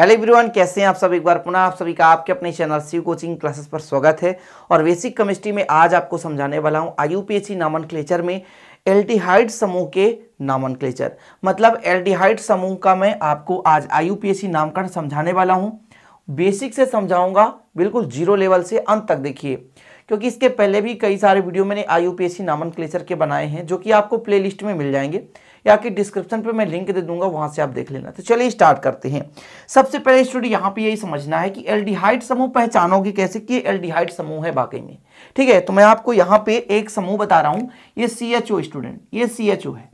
hello everyone कैसे हैं आप सब एक बार पुनः आप सभी का आपके अपने चैनल सी कोचिंग क्लासेस पर स्वागत है और बेसिक केमिस्ट्री में आज आपको समझाने वाला हूं आईयूपीएससी नामन क्लेचर में एल्डिहाइड समूह के नामन क्लेचर मतलब एल्डिहाइड समूह का मैं आपको आज आईयूपीएससी नामकरण समझाने वाला हूँ बेसिक से समझाऊंगा बिल्कुल जीरो लेवल से अंत तक देखिए क्योंकि इसके पहले भी कई सारे वीडियो मैंने आईयूपीएससी नामन क्लेचर के बनाए हैं जो कि आपको प्ले में मिल जाएंगे या कि डिस्क्रिप्शन पे मैं लिंक दे दूंगा वहां से आप देख लेना तो चलिए स्टार्ट करते हैं सबसे पहले स्टूडेंट यहाँ पे यही समझना है कि एल्डिहाइड समूह पहचानोगे कैसे कि एल्डिहाइड समूह है बाकी में ठीक है तो मैं आपको यहाँ पे एक समूह बता रहा हूँ ये सी स्टूडेंट ये सी है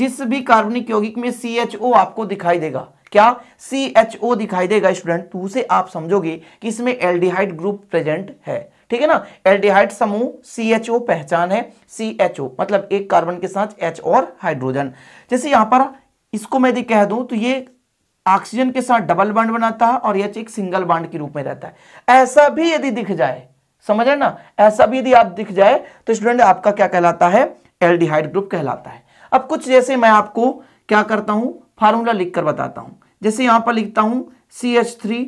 जिस भी कार्बनिक यौगिक में सी आपको दिखाई देगा क्या सी दिखाई देगा स्टूडेंट तो उसे आप समझोगे कि इसमें एल्डिहाइड ग्रुप प्रेजेंट है ठीक है ना एल्डिहाइड समूह सी एच ओ पहचान है सी एच ओ मतलब एक कार्बन के साथ एच और हाइड्रोजन जैसे यहां पर इसको मैं यदि कह दूं तो ये ऑक्सीजन के साथ डबल बांड बनाता है और एच एक सिंगल बांड के रूप में रहता है ऐसा भी यदि दिख जाए समझ रहे ना ऐसा भी यदि आप दिख जाए तो स्टूडेंट आपका क्या कहलाता है एल्डिहाइड ग्रुप कहलाता है अब कुछ जैसे मैं आपको क्या करता हूं फार्मूला लिख कर बताता हूं जैसे यहां पर लिखता हूं C H three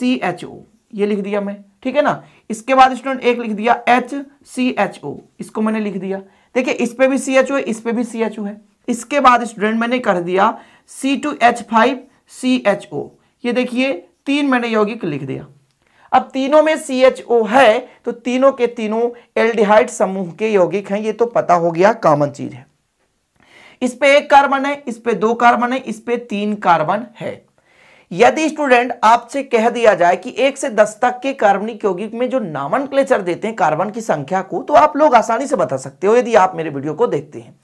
C H O ये लिख दिया मैं ठीक है ना इसके बाद स्टूडेंट एक लिख दिया एच सी एच ओ इसको मैंने लिख दिया देखिए इस पे भी सी एच ओ है इस पे भी सी एच ओ है इसके बाद स्टूडेंट मैंने कर दिया C two H five C H O ये देखिए तीन मैंने यौगिक लिख दिया अब तीनों में सी एच ओ है तो तीनों के तीनों एल्डिहाइड समूह के यौगिक हैं ये तो पता हो गया कॉमन चीज है इस पे एक कार्बन है इस पे दो कार्बन है इस पे तीन कार्बन है यदि स्टूडेंट आपसे कह दिया जाए कि एक से दस तक के कार्बनिक यौगिक में जो नामन क्लेचर देते हैं कार्बन की संख्या को तो आप लोग आसानी से बता सकते हो यदि आप मेरे वीडियो को देखते हैं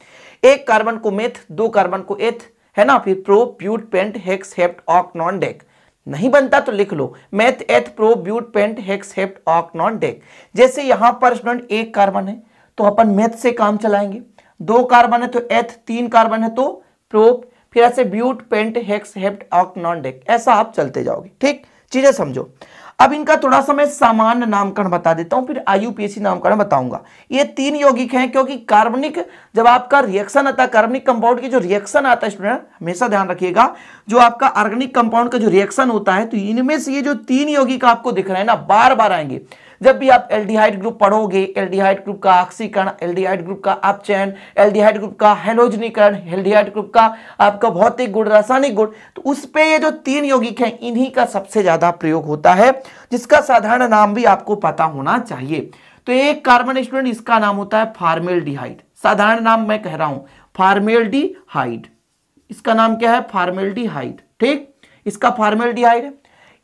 एक कार्बन को मेथ दो कार्बन को एथ है ना फिर pro but pent hex hept oct non dec नहीं बनता तो लिख लो meth eth pro but pent hex hept oct non dec जैसे यहां पर स्टूडेंट एक कार्बन है तो अपन मैथ से काम चलाएंगे दो कार्बन है तो एथ तीन कार्बन है तो प्रोप फिर ऐसे but pent hex hept oct non dec ऐसा आप चलते जाओगे ठीक चीजें समझो अब इनका थोड़ा सा मैं सामान्य नामकरण बता देता हूं फिर आईयूपीएसी नामकरण बताऊंगा ये तीन यौगिक हैं क्योंकि कार्बनिक जब आपका रिएक्शन आता है कार्बनिक कंपाउंड की जो रिएक्शन आता है स्टूडेंट हमेशा ध्यान रखिएगा जो आपका ऑर्गेनिक कंपाउंड का जो रिएक्शन होता है तो इनमें से ये जो तीन यौगिक आपको दिख रहे हैं ना बार बार आएंगे जब भी आप एल्डिहाइड ग्रुप पढ़ोगे एल्डिहाइड ग्रुप का ऑक्सीकरण एल्डिहाइड ग्रुप का अपचयन एल्डिहाइड ग्रुप का हेलोजनीकरण एल्डिहाइड ग्रुप का आपका भौतिक गुण रासायनिक गुण तो उस पर ये जो तीन यौगिक हैं इन्हीं का सबसे ज़्यादा प्रयोग होता है जिसका साधारण नाम भी आपको पता होना चाहिए तो एक कार्बन स्टूडेंट इसका नाम होता है फार्मेल साधारण नाम मैं कह रहा हूं फार्मेल इसका नाम क्या है फार्मेल ठीक इसका फार्मेल है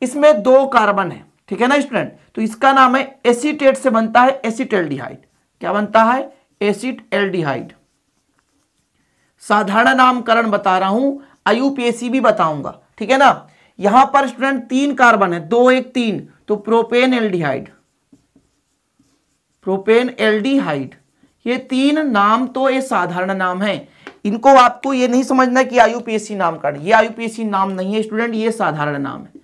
इसमें दो कार्बन है ठीक है ना स्टूडेंट तो इसका नाम है एसिटेट से बनता है एसिट एल्डिहाइड क्या बनता है एसिट एल्डिहाइड साधारण नामकरण बता रहा हूं आयुपीएसी भी बताऊंगा ठीक है ना यहां पर स्टूडेंट तीन कार्बन है दो एक तीन तो प्रोपेन एल्डिहाइड प्रोपेन एल्डिहाइड ये तीन नाम तो ये साधारण नाम है इनको आपको ये नहीं समझना कि आयुपीएसी नामकरण ये आयुपीएससी नाम नहीं है स्टूडेंट ये साधारण नाम है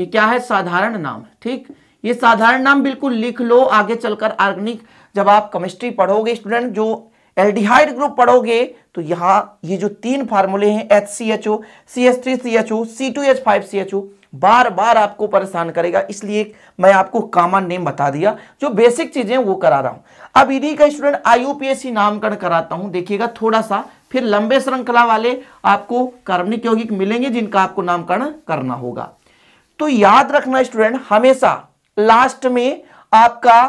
ये क्या है साधारण नाम है ठीक ये साधारण नाम बिल्कुल लिख लो आगे चलकर आर्गनिक जब आप केमिस्ट्री पढ़ोगे स्टूडेंट जो एल्डिहाइड ग्रुप पढ़ोगे तो यहाँ ये जो तीन फार्मूले हैं H C H O C H three C H O C two H five C H O बार बार आपको परेशान करेगा इसलिए मैं आपको कॉमन नेम बता दिया जो बेसिक चीजें वो करा रहा हूं अब इन्हीं का स्टूडेंट आईयूपीएससी नामकरण कराता हूं देखिएगा थोड़ा सा फिर लंबे श्रृंखला वाले आपको कार्बनिक यौगिक मिलेंगे जिनका आपको नामकरण करना होगा तो याद रखना स्टूडेंट हमेशा लास्ट में आपका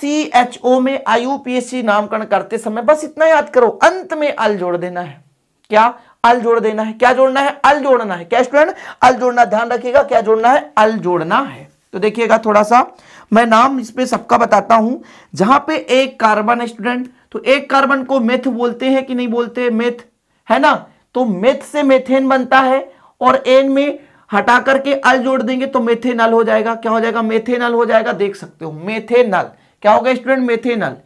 सी एच ओ में पी एस सी नामकरण करते समय बस इतना याद करो अंत में अल जोड़ देना है क्या अल जोड़ देना है क्या जोड़ना है अल जोड़ना है क्या स्टूडेंट अल जोड़ना ध्यान रखिएगा क्या जोड़ना है अल जोड़ना है तो देखिएगा थोड़ा सा मैं नाम इस पर सबका बताता हूं जहां पे एक कार्बन स्टूडेंट तो एक कार्बन को मेथ बोलते हैं कि नहीं बोलते मेथ है ना तो मेथ से मेथेन बनता है और एन में हटा करके अल जोड़ देंगे तो मेथेनल हो जाएगा क्या हो जाएगा मेथेनल हो जाएगा देख सकते हो मेथेनल क्या होगा स्टूडेंट मेथेनल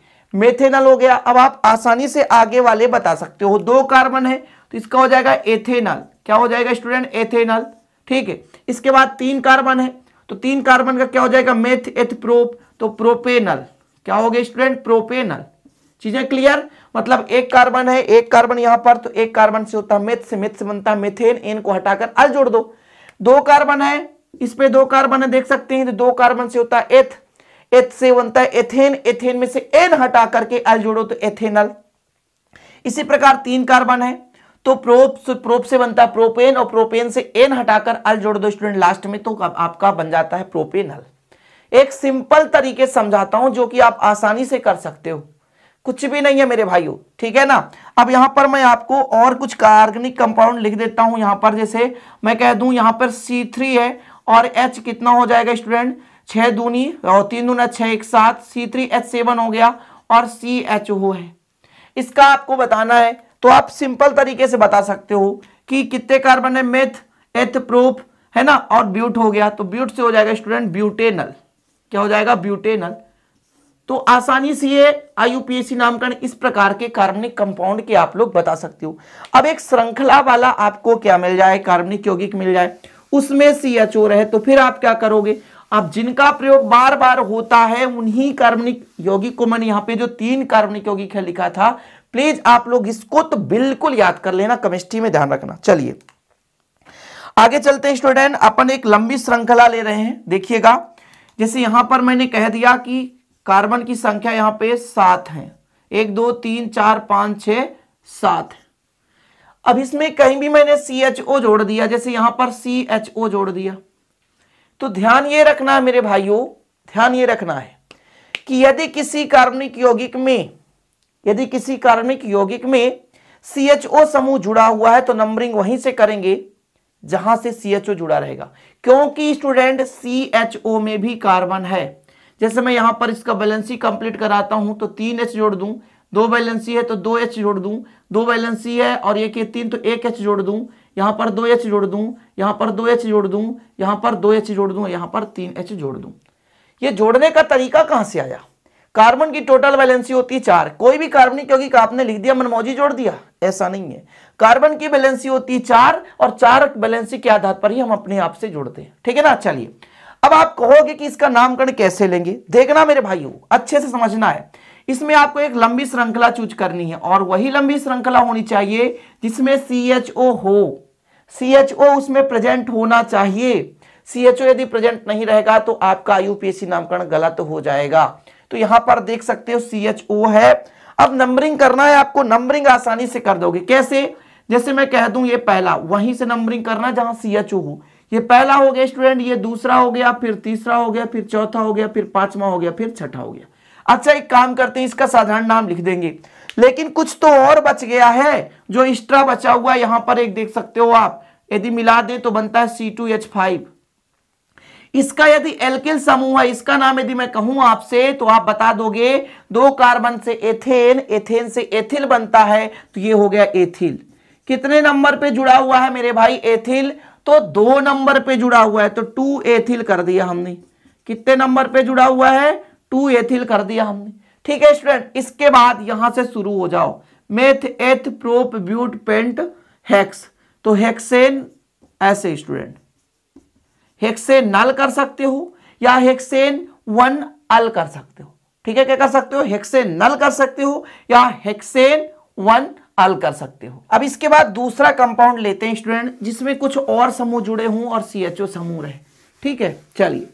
मेथेनल हो गया अब आप आसानी से आगे वाले बता सकते हो दो कार्बन है तो इसका हो जाएगा एथेनल क्या हो जाएगा स्टूडेंट एथेनल ठीक है इसके बाद तीन कार्बन है तो तीन कार्बन का क्या हो जाएगा मेथ एथ प्रोप तो प्रोपेनल क्या हो गया स्टूडेंट प्रोपेनल चीजें क्लियर मतलब एक कार्बन है एक कार्बन यहां पर तो एक कार्बन से होता है मेथ से मेथ से बनता है मेथेन एन को हटाकर अल जोड़ दो दो कार्बन है इस पे दो कार्बन है देख सकते हैं तो दो कार्बन से होता है एथ एथ से बनता है एथेन एथेन में से एन हटा करके एल जोड़ो तो एथेनल इसी प्रकार तीन कार्बन है तो प्रोप प्रोप से बनता है प्रोपेन और प्रोपेन से एन हटाकर अल जोड़ दो स्टूडेंट लास्ट में तो आपका बन जाता है प्रोपेनल एक सिंपल तरीके समझाता हूं जो कि आप आसानी से कर सकते हो कुछ भी नहीं है मेरे भाइयों ठीक है ना अब यहां पर मैं आपको और कुछ कार्बनिक कंपाउंड लिख देता हूं यहां पर जैसे मैं कह दूं यहां पर C3 है और H कितना हो जाएगा स्टूडेंट छह दूनी और तीन दूना छह एक साथ सी थ्री एच सेवन हो गया और सी एच ओ है इसका आपको बताना है तो आप सिंपल तरीके से बता सकते हो कि कितने कार्बन है मेथ एथ प्रूफ है ना और ब्यूट हो गया तो ब्यूट से हो जाएगा स्टूडेंट ब्यूटेनल क्या हो जाएगा ब्यूटेनल तो आसानी से ये आईयूपीएसी नामकरण इस प्रकार के कार्बनिक कंपाउंड के आप लोग बता सकते हो अब एक श्रृंखला वाला आपको क्या मिल जाए कार्बनिक यौगिक मिल जाए उसमें सी एच ओ रहे तो फिर आप क्या करोगे आप जिनका प्रयोग बार बार होता है उन्हीं कार्बनिक यौगिक को मैंने यहाँ पे जो तीन कार्बनिक यौगिक है लिखा था प्लीज आप लोग इसको तो बिल्कुल याद कर लेना केमिस्ट्री में ध्यान रखना चलिए आगे चलते स्टूडेंट अपन एक लंबी श्रृंखला ले रहे हैं देखिएगा जैसे यहां पर मैंने कह दिया कि कार्बन की संख्या यहां पे सात है एक दो तीन चार पांच छ सात अब इसमें कहीं भी मैंने सी एच ओ जोड़ दिया जैसे यहां पर सी एच ओ जोड़ दिया तो ध्यान ये रखना है मेरे भाइयों ध्यान ये रखना है कि यदि किसी कार्बनिक यौगिक में यदि किसी कार्बनिक यौगिक में सी एच ओ समूह जुड़ा हुआ है तो नंबरिंग वहीं से करेंगे जहां से सी एच ओ जुड़ा रहेगा क्योंकि स्टूडेंट सी एच ओ में भी कार्बन है जैसे मैं यहाँ पर इसका बैलेंसी कंप्लीट कराता हूं तो तीन एच जोड़ दू दो बैलेंसी है तो दो एच जोड़ दू दो बैलेंसी है और एक ये तीन तो एक एच जोड़ दू यहाँ पर दो एच जोड़ दू यहाँ पर दो एच जोड़ दू यहाँ पर दो एच जोड़ दू यहाँ पर तीन एच जोड़ दू ये जोड़ने का तरीका कहां से आया कार्बन की टोटल बैलेंसी होती है चार कोई भी कार्बन क्योंकि आपने लिख दिया मनमौजी जोड़ दिया ऐसा नहीं है कार्बन की बैलेंसी होती है चार और चार बैलेंसी के आधार पर ही हम अपने आप से जोड़ते हैं ठीक है ना चलिए अब आप कहोगे कि इसका नामकरण कैसे लेंगे देखना मेरे भाइयों अच्छे से समझना है इसमें आपको एक लंबी श्रृंखला चूज करनी है और वही लंबी श्रृंखला होनी चाहिए जिसमें सी एच ओ हो सी एच ओ उसमें प्रेजेंट होना चाहिए सी एच ओ यदि प्रेजेंट नहीं रहेगा तो आपका आईयूपीएससी नामकरण गलत हो जाएगा तो यहां पर देख सकते हो सी एच ओ है अब नंबरिंग करना है आपको नंबरिंग आसानी से कर दोगे कैसे जैसे मैं कह दूं ये पहला वहीं से नंबरिंग करना जहां सी एच ओ हो ये पहला हो गया स्टूडेंट ये दूसरा हो गया फिर तीसरा हो गया फिर चौथा हो गया फिर पांचवा हो गया फिर छठा हो गया अच्छा एक काम करते हैं इसका साधारण नाम लिख देंगे लेकिन कुछ तो और बच गया है जो एक्स्ट्रा बचा हुआ यहां पर एक देख सकते हो आप यदि मिला दे तो बनता है सी टू एच फाइव इसका यदि एल्किल समूह है इसका नाम यदि मैं कहूं आपसे तो आप बता दोगे दो कार्बन से एथेन एथेन से एथिल बनता है तो ये हो गया एथिल कितने नंबर पे जुड़ा हुआ है मेरे भाई एथिल तो दो नंबर पे जुड़ा हुआ है तो टू एथिल कर दिया हमने कितने नंबर पे जुड़ा हुआ है टू एथिल कर दिया हमने ठीक है स्टूडेंट इसके बाद यहां से शुरू हो जाओ meth eth prop but pent hex तो हेक्सेन ऐसे स्टूडेंट हेक्सेन नल कर सकते हो या हेक्सेन वन अल कर सकते हो ठीक है क्या कर सकते हो हेक्सेन नल कर सकते हो या हेक्सेन वन हल कर सकते हो अब इसके बाद दूसरा कंपाउंड लेते हैं स्टूडेंट जिसमें कुछ और समूह जुड़े हों और सी एच ओ समूह रहे ठीक है चलिए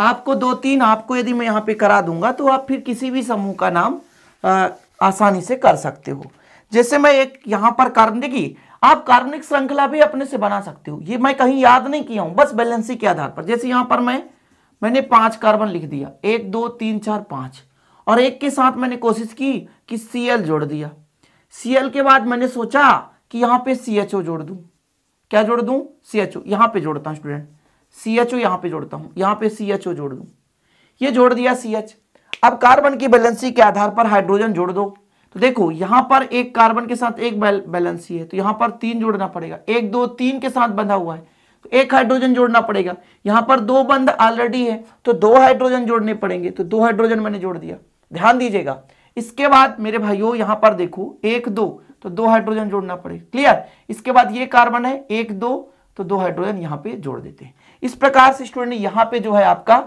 आपको दो तीन आपको यदि मैं यहाँ पे करा दूंगा तो आप फिर किसी भी समूह का नाम आ, आसानी से कर सकते हो जैसे मैं एक यहाँ पर कार्बनिक की आप कार्बनिक श्रृंखला भी अपने से बना सकते हो ये मैं कहीं याद नहीं किया हूँ बस बैलेंसी के आधार पर जैसे यहाँ पर मैं मैंने पांच कार्बन लिख दिया एक दो तीन चार पाँच और एक के साथ मैंने कोशिश की कि सी जोड़ दिया सीएल के बाद मैंने सोचा कि यहां पे सीएचओ जोड़ दूं क्या जोड़ दूं सीएचओ यहां पे जोड़ता हूं स्टूडेंट सीएचओ यहां पे जोड़ता हूं यहां पे सीएचओ जोड़ दूं ये जोड़ दिया सीएच अब कार्बन की बैलेंसी के आधार पर हाइड्रोजन जोड़ दो तो देखो यहां पर एक कार्बन के साथ एक बैलेंसी है तो यहां पर तीन जोड़ना पड़ेगा एक दो तीन के साथ बंधा हुआ है तो एक हाइड्रोजन जोड़ना पड़ेगा यहां पर दो बंद ऑलरेडी है तो दो हाइड्रोजन जोड़ने पड़ेंगे तो दो हाइड्रोजन मैंने जोड़ दिया ध्यान दीजिएगा इसके बाद मेरे भाइयों यहां पर देखो एक दो तो दो हाइड्रोजन जोड़ना पड़े क्लियर इसके बाद ये कार्बन है एक दो तो दो हाइड्रोजन यहां पे जोड़ देते हैं इस प्रकार से स्टूडेंट यहां पे जो है आपका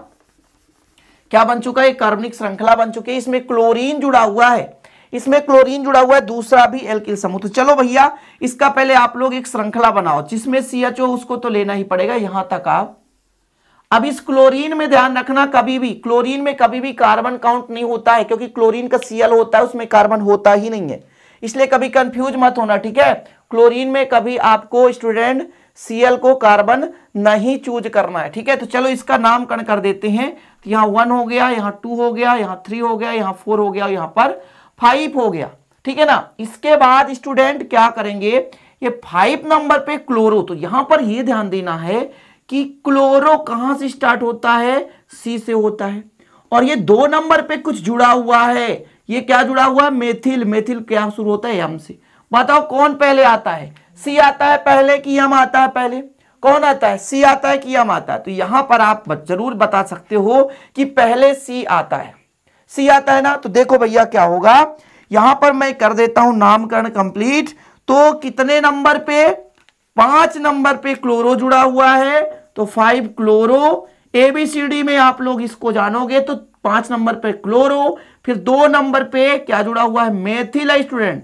क्या बन चुका है कार्बनिक श्रृंखला बन चुकी है इसमें क्लोरीन जुड़ा हुआ है इसमें क्लोरीन जुड़ा हुआ है दूसरा भी एल्किल समूह तो चलो भैया इसका पहले आप लोग एक श्रृंखला बनाओ जिसमें सीएचओ उसको तो लेना ही पड़ेगा यहां तक आप अब इस क्लोरीन में ध्यान रखना कभी भी क्लोरीन में कभी भी कार्बन काउंट नहीं होता है क्योंकि क्लोरीन का सीएल होता है उसमें कार्बन होता ही नहीं है इसलिए कभी कंफ्यूज मत होना ठीक है क्लोरीन में कभी आपको स्टूडेंट सीएल को कार्बन नहीं चूज करना है ठीक है तो चलो इसका नामकरण कर देते हैं तो यहाँ वन हो गया यहाँ टू हो गया यहाँ थ्री हो गया यहाँ फोर हो गया यहाँ पर फाइव हो गया ठीक है ना इसके बाद स्टूडेंट क्या करेंगे ये फाइव नंबर पे क्लोरो तो यहाँ पर ये ध्यान देना है कि क्लोरो कहां से स्टार्ट होता है सी से होता है और ये दो नंबर पे कुछ जुड़ा हुआ है ये क्या जुड़ा हुआ है मेथिल मेथिल क्या शुरू होता है यम से बताओ कौन पहले आता है सी आता है पहले कि यम आता है पहले कौन आता है सी आता है कि यम आता है तो यहां पर आप जरूर बता सकते हो कि पहले सी आता है सी आता है ना तो देखो भैया क्या होगा यहां पर मैं कर देता हूं नामकरण कंप्लीट तो कितने नंबर पे पांच नंबर पे क्लोरो जुड़ा हुआ है तो फाइव क्लोरो एबीसीडी में आप लोग इसको जानोगे तो पांच नंबर पे क्लोरो फिर दो नंबर पे क्या जुड़ा हुआ है मेथिल है स्टूडेंट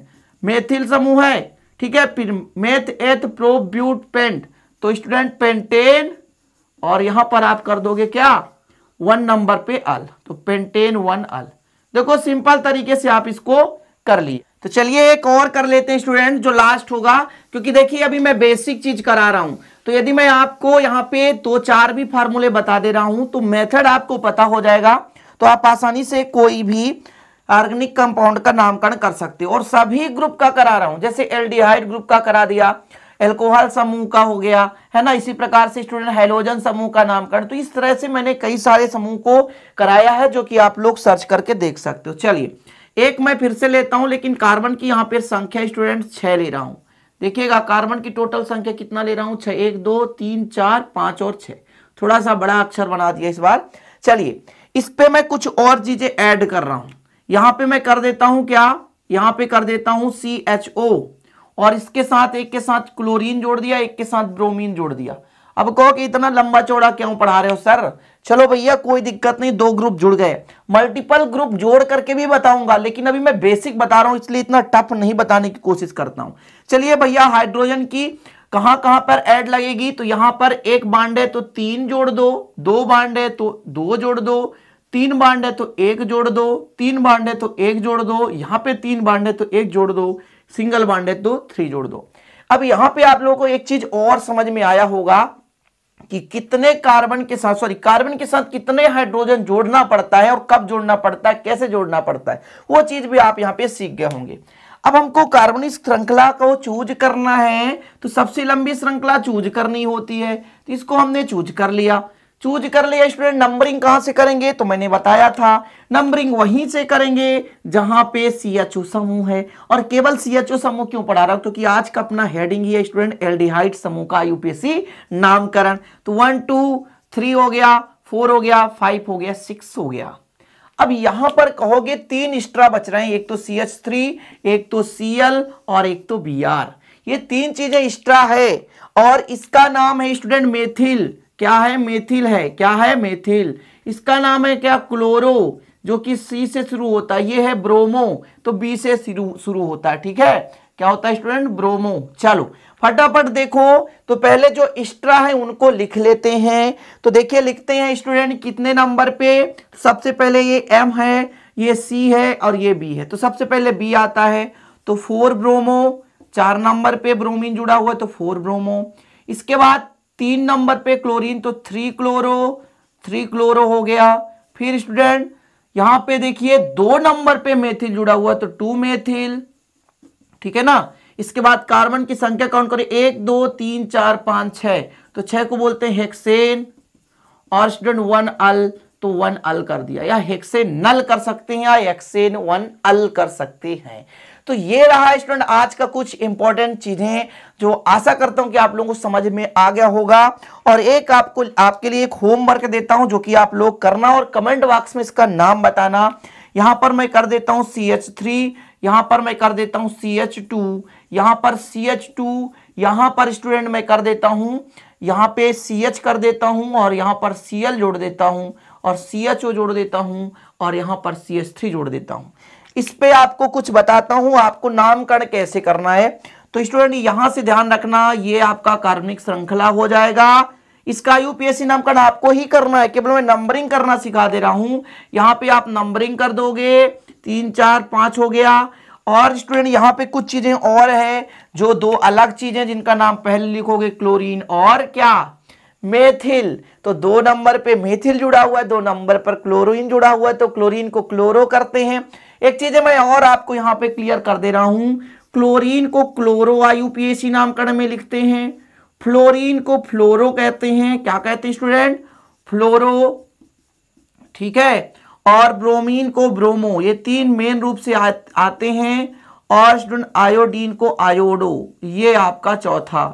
मेथिल समूह है ठीक है फिर मेथ एथ ब्यूट पेंट तो स्टूडेंट पेंटेन और यहां पर आप कर दोगे क्या वन नंबर पे अल तो पेंटेन वन अल देखो सिंपल तरीके से आप इसको कर लिए तो चलिए एक और कर लेते हैं स्टूडेंट जो लास्ट होगा क्योंकि देखिए अभी मैं बेसिक चीज करा रहा हूं तो यदि मैं आपको यहाँ पे दो चार भी फार्मूले बता दे रहा हूं तो मेथड आपको पता हो जाएगा तो आप आसानी से कोई भी ऑर्गेनिक कंपाउंड का नामकरण कर सकते हो और सभी ग्रुप का करा रहा हूं जैसे एल्डिहाइड ग्रुप का करा दिया एल्कोहल समूह का हो गया है ना इसी प्रकार से स्टूडेंट हाइड्रोजन समूह का नामकरण तो इस तरह से मैंने कई सारे समूह को कराया है जो कि आप लोग सर्च करके देख सकते हो चलिए एक मैं फिर से लेता हूं लेकिन कार्बन की यहाँ पे संख्या स्टूडेंट छह ले रहा हूं देखिएगा कार्बन की टोटल संख्या कितना ले रहा हूं छह एक दो तीन चार पांच और छह थोड़ा सा बड़ा अक्षर बना दिया इस बार चलिए इस पे मैं कुछ और चीजें ऐड कर रहा हूं यहां पे मैं कर देता हूं क्या यहां पे कर देता हूं सी एच ओ और इसके साथ एक के साथ क्लोरीन जोड़ दिया एक के साथ ब्रोमीन जोड़ दिया अब कहो कि इतना लंबा चौड़ा क्यों पढ़ा रहे हो सर चलो भैया कोई दिक्कत नहीं दो ग्रुप जुड़ गए मल्टीपल ग्रुप जोड़ करके भी बताऊंगा लेकिन अभी मैं बेसिक बता रहा हूं इसलिए इतना टफ नहीं बताने की कोशिश करता हूं चलिए भैया हाइड्रोजन की कहां कहां पर एड लगेगी तो यहां पर एक बांड है तो तीन जोड़ दो दो बांड है तो दो जोड़ दो तीन बांड है तो एक जोड़ दो तीन बांड है तो एक जोड़ दो यहां पे तीन बांड है तो एक जोड़ दो सिंगल बांड है तो थ्री जोड़ दो अब यहां पे आप लोगों को एक चीज और समझ में आया होगा कि कितने कार्बन के साथ सॉरी कार्बन के साथ कितने हाइड्रोजन जोड़ना पड़ता है और कब जोड़ना पड़ता है कैसे जोड़ना पड़ता है वो चीज भी आप यहाँ पे सीख गए होंगे अब हमको कार्बनिक श्रृंखला को चूज करना है तो सबसे लंबी श्रृंखला चूज करनी होती है तो इसको हमने चूज कर लिया चूज कर लिया स्टूडेंट नंबरिंग कहां से करेंगे तो मैंने बताया था नंबरिंग वहीं से करेंगे जहां पे सीएचओ समूह है और केवल सीएचओ समूह क्यों पढ़ा रहा हूं क्योंकि तो आज का अपना हेडिंग ही है स्टूडेंट एल्डिहाइड समूह का यूपीएससी नामकरण तो वन टू थ्री हो गया फोर हो गया फाइव हो गया सिक्स हो गया अब यहां पर कहोगे तीन एक्स्ट्रा बच रहे हैं एक तो सी एच थ्री एक तो सी एल और एक तो बी आर ये तीन चीजें एक्स्ट्रा है और इसका नाम है स्टूडेंट मेथिल क्या है मेथिल है क्या है मेथिल इसका नाम है क्या क्लोरो जो कि सी से शुरू होता है ये है ब्रोमो तो बी से शुरू होता है ठीक है क्या होता है स्टूडेंट ब्रोमो चलो फटाफट देखो तो पहले जो एक्स्ट्रा है उनको लिख लेते हैं तो देखिए लिखते हैं स्टूडेंट कितने नंबर पे सबसे पहले ये एम है ये सी है और ये बी है तो सबसे पहले बी आता है तो फोर ब्रोमो चार नंबर पे ब्रोमीन जुड़ा हुआ है तो फोर ब्रोमो इसके बाद तीन नंबर पे क्लोरीन तो थ्री क्लोरो थ्री क्लोरो हो गया फिर स्टूडेंट यहां पे देखिए दो नंबर पे मेथिल जुड़ा हुआ तो टू मेथिल ठीक है ना इसके बाद कार्बन की संख्या काउंट करें एक दो तीन चार पांच छह तो छह को बोलते हैं हेक्सेन और स्टूडेंट वन अल तो वन अल कर दिया या हेक्सेन नल कर सकते हैं या हेक्सेन वन अल कर सकते हैं तो ये रहा स्टूडेंट आज का कुछ इंपॉर्टेंट चीजें जो आशा करता हूं कि आप लोगों को समझ में आ गया होगा और एक आपको आपके लिए एक होमवर्क देता हूं जो कि आप लोग करना और कमेंट बॉक्स में इसका नाम बताना यहां पर मैं कर देता हूं सी एच थ्री यहां पर मैं कर देता हूं सी एच टू यहां पर सी एच टू यहां पर स्टूडेंट मैं कर देता हूं यहां पे सी एच कर देता हूं और यहां पर सी एल जोड़ देता हूं और सी एच ओ जोड़ देता हूं और यहां पर सी एच थ्री जोड़ देता हूं इस पे आपको कुछ बताता हूं आपको नामकरण कैसे करना है तो स्टूडेंट यहां से ध्यान रखना ये आपका कार्मिक श्रृंखला हो जाएगा इसका यूपीएससी नामकरण आपको ही करना है केवल मैं नंबरिंग करना सिखा दे रहा हूं यहां पे आप नंबरिंग कर दोगे तीन चार पांच हो गया और स्टूडेंट यहाँ पे कुछ चीजें और है जो दो अलग चीजें जिनका नाम पहले लिखोगे क्लोरीन और क्या मेथिल तो दो नंबर पे मेथिल जुड़ा हुआ है दो नंबर पर क्लोरीन जुड़ा हुआ है तो क्लोरीन को क्लोरो करते हैं एक चीज मैं और आपको यहां पे क्लियर कर दे रहा हूं क्लोरीन को क्लोरो आईयूपीएसी नामकरण में लिखते हैं फ्लोरीन को फ्लोरो कहते हैं क्या कहते हैं स्टूडेंट फ्लोरो ठीक है और ब्रोमीन को ब्रोमो ये तीन मेन रूप से आ, आते हैं और स्टूडेंट आयोडीन को आयोडो ये आपका चौथा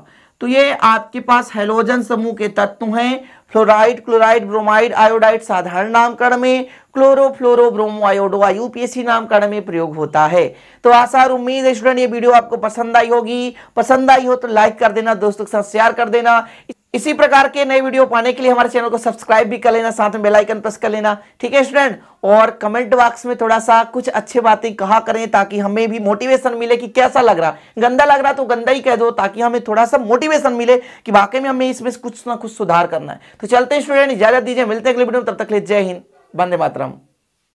तो ये आपके पास हेलोजन समूह के तत्व हैं फ्लोराइड क्लोराइड ब्रोमाइड आयोडाइड साधारण नामकरण में क्लोरोफ्लोरोब्रोमोआयोडो यूपीएससी नामकरण में प्रयोग होता है तो आसार उम्मीद है स्टूडेंट ये वीडियो आपको पसंद आई होगी पसंद आई हो तो लाइक कर देना दोस्तों के साथ शेयर कर देना इसी प्रकार के नए वीडियो पाने के लिए हमारे चैनल को सब्सक्राइब भी कर लेना साथ में बेल आइकन प्रेस कर लेना ठीक है स्टूडेंट और कमेंट बॉक्स में थोड़ा सा कुछ अच्छी बातें कहा करें ताकि हमें भी मोटिवेशन मिले कि कैसा लग रहा गंदा लग रहा तो गंदा ही कह दो ताकि हमें थोड़ा सा मोटिवेशन मिले कि वाकई में हमें इसमें कुछ ना कुछ सुधार करना है तो चलते स्टूडेंट इजाजत दीजिए मिलते अगले वीडियो में तब तक ले जय हिंद वंदे मातरम